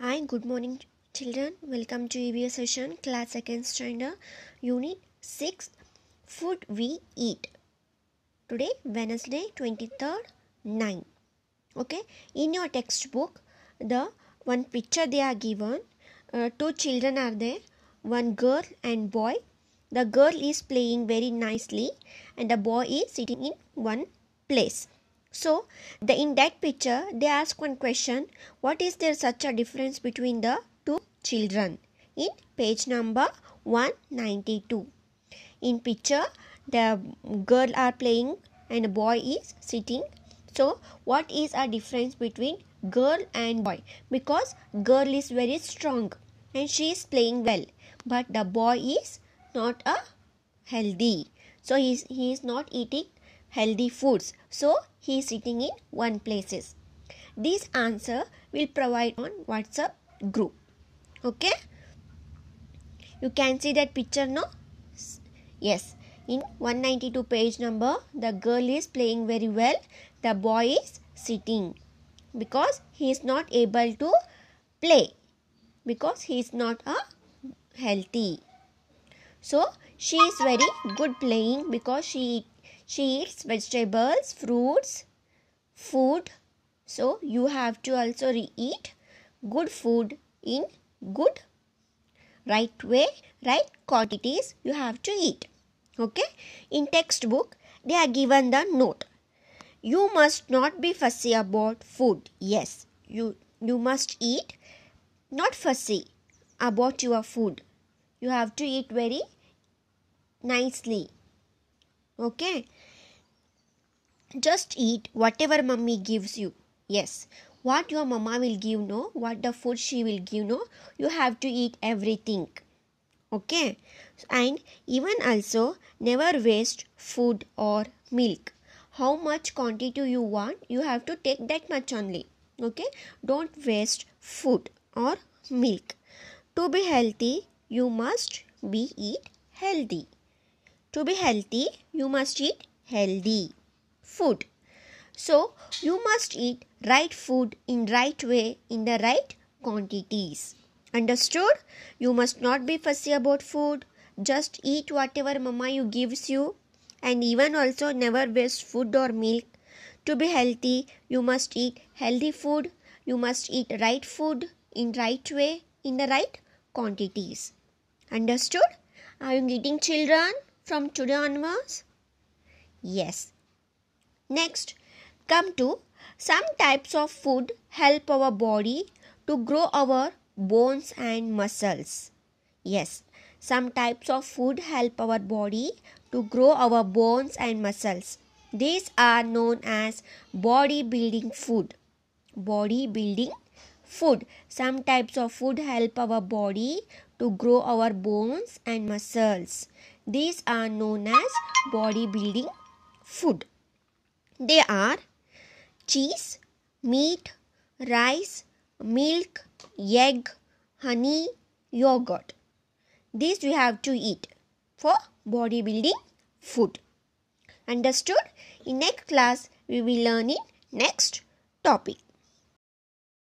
Hi, good morning, children. Welcome to EBA session, class second standard, unit 6 Food We Eat. Today, Wednesday, 23rd, 9. Okay, in your textbook, the one picture they are given uh, two children are there, one girl and boy. The girl is playing very nicely, and the boy is sitting in one place. So the, in that picture they ask one question what is there such a difference between the two children in page number 192. In picture the girl are playing and a boy is sitting. So what is a difference between girl and boy? Because girl is very strong and she is playing well but the boy is not a healthy. So he he is not eating healthy foods. So he is sitting in one places. This answer will provide on WhatsApp group. Okay. You can see that picture no? Yes. In 192 page number, the girl is playing very well. The boy is sitting because he is not able to play because he is not a uh, healthy. So she is very good playing because she she eats vegetables, fruits, food. So you have to also eat good food in good right way, right quantities you have to eat. Okay? In textbook, they are given the note. You must not be fussy about food. Yes, you you must eat not fussy about your food. You have to eat very nicely. Okay? Just eat whatever mummy gives you. Yes, what your mama will give no, what the food she will give no, you have to eat everything. Okay, and even also never waste food or milk. How much quantity you want, you have to take that much only. Okay, don't waste food or milk. To be healthy, you must be eat healthy. To be healthy, you must eat healthy food. So, you must eat right food in right way in the right quantities. Understood? You must not be fussy about food. Just eat whatever mama you gives you and even also never waste food or milk. To be healthy, you must eat healthy food. You must eat right food in right way in the right quantities. Understood? Are you getting children from today onwards? Yes. Next, come to some types of food help our body to grow our bones and muscles. Yes, some types of food help our body to grow our bones and muscles. These are known as bodybuilding food. Bodybuilding food. Some types of food help our body to grow our bones and muscles. These are known as bodybuilding food. They are cheese, meat, rice, milk, egg, honey, yogurt. These we have to eat for bodybuilding food. Understood? In next class, we will learn in next topic.